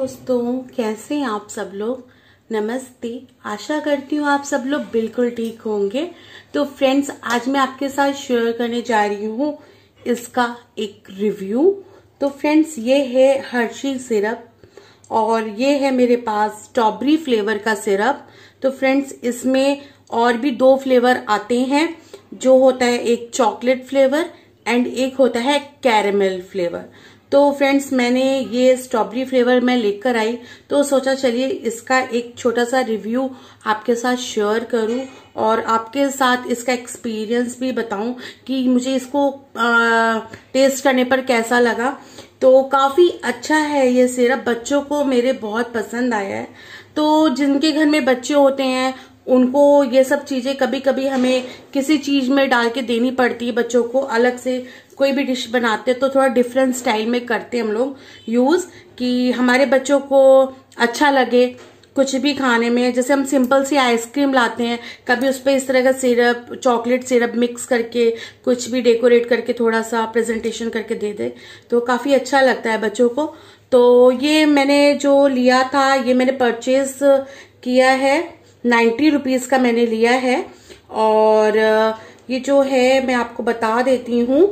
दोस्तों कैसे हैं आप सब लोग नमस्ते आशा करती हूँ आप सब लोग बिल्कुल ठीक होंगे तो फ्रेंड्स आज मैं आपके साथ शेयर करने जा रही हूँ इसका एक रिव्यू तो फ्रेंड्स ये है हर्शी सिरप और ये है मेरे पास स्ट्रॉबेरी फ्लेवर का सिरप तो फ्रेंड्स इसमें और भी दो फ्लेवर आते हैं जो होता है एक चॉकलेट फ्लेवर एंड एक होता है कैरेमल फ्लेवर तो फ्रेंड्स मैंने ये स्ट्रॉबेरी फ्लेवर मैं लेकर आई तो सोचा चलिए इसका एक छोटा सा रिव्यू आपके साथ शेयर करूं और आपके साथ इसका एक्सपीरियंस भी बताऊं कि मुझे इसको आ, टेस्ट करने पर कैसा लगा तो काफ़ी अच्छा है ये सिरप बच्चों को मेरे बहुत पसंद आया है तो जिनके घर में बच्चे होते हैं उनको ये सब चीजें कभी कभी हमें किसी चीज में डाल के देनी पड़ती है बच्चों को अलग से कोई भी डिश बनाते हैं तो थोड़ा डिफरेंट स्टाइल में करते हैं हम लोग यूज कि हमारे बच्चों को अच्छा लगे कुछ भी खाने में जैसे हम सिंपल सी आइसक्रीम लाते हैं कभी उस पर इस तरह का सिरप चॉकलेट सिरप मिक्स करके कुछ भी डेकोरेट करके थोड़ा सा प्रेजेंटेशन करके दे दे तो काफ़ी अच्छा लगता है बच्चों को तो ये मैंने जो लिया था ये मैंने परचेज किया है नाइन्टी रुपीज़ का मैंने लिया है और ये जो है मैं आपको बता देती हूँ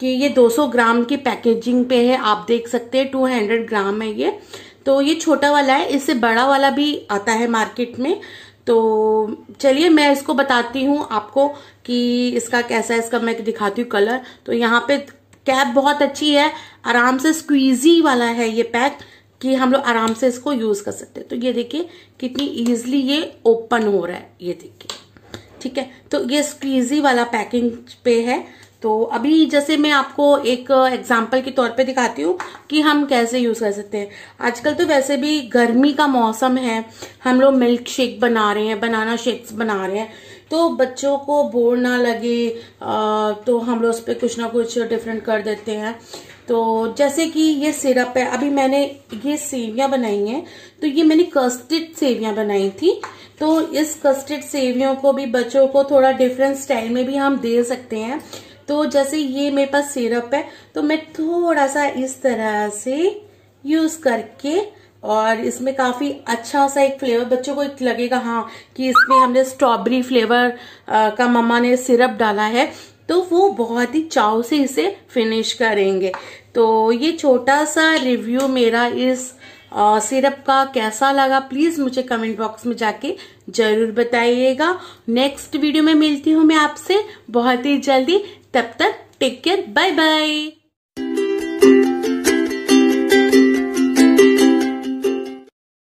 कि ये 200 ग्राम की पैकेजिंग पे है आप देख सकते हैं 200 ग्राम है ये तो ये छोटा वाला है इससे बड़ा वाला भी आता है मार्केट में तो चलिए मैं इसको बताती हूँ आपको कि इसका कैसा है इसका मैं दिखाती हूँ कलर तो यहाँ पे कैप बहुत अच्छी है आराम से स्क्वीजी वाला है ये पैक कि हम लोग आराम से इसको यूज कर सकते हैं तो ये देखिए कितनी इजिली ये ओपन हो रहा है ये देखिए ठीक है तो ये स्क्रीजी वाला पैकिंग पे है तो अभी जैसे मैं आपको एक एग्जाम्पल के तौर पे दिखाती हूँ कि हम कैसे यूज़ कर सकते हैं आजकल तो वैसे भी गर्मी का मौसम है हम लोग मिल्क शेक बना रहे हैं बनाना शेक्स बना रहे हैं तो बच्चों को बोर ना लगे आ, तो हम लोग उस पर कुछ ना कुछ डिफरेंट कर देते हैं तो जैसे कि ये सिरप है अभी मैंने ये सेवियां बनाई हैं तो ये मैंने कस्टर्ड सेवियां बनाई थी तो इस कस्टर्ड सेवियों को भी बच्चों को थोड़ा डिफरेंट स्टाइल में भी हम दे सकते हैं तो जैसे ये मेरे पास सिरप है तो मैं थोड़ा सा इस तरह से यूज करके और इसमें काफी अच्छा सा एक फ्लेवर बच्चों को एक लगेगा हाँ कि इसमें हमने स्ट्रॉबेरी फ्लेवर आ, का मम्मा ने सिरप डाला है तो वो बहुत ही चाव से इसे फिनिश करेंगे तो ये छोटा सा रिव्यू मेरा इस सिरप का कैसा लगा प्लीज़ मुझे कमेंट बॉक्स में जाके ज़रूर बताइएगा नेक्स्ट वीडियो में मिलती हूँ मैं आपसे बहुत ही जल्दी तब तक टेक केयर बाय बाय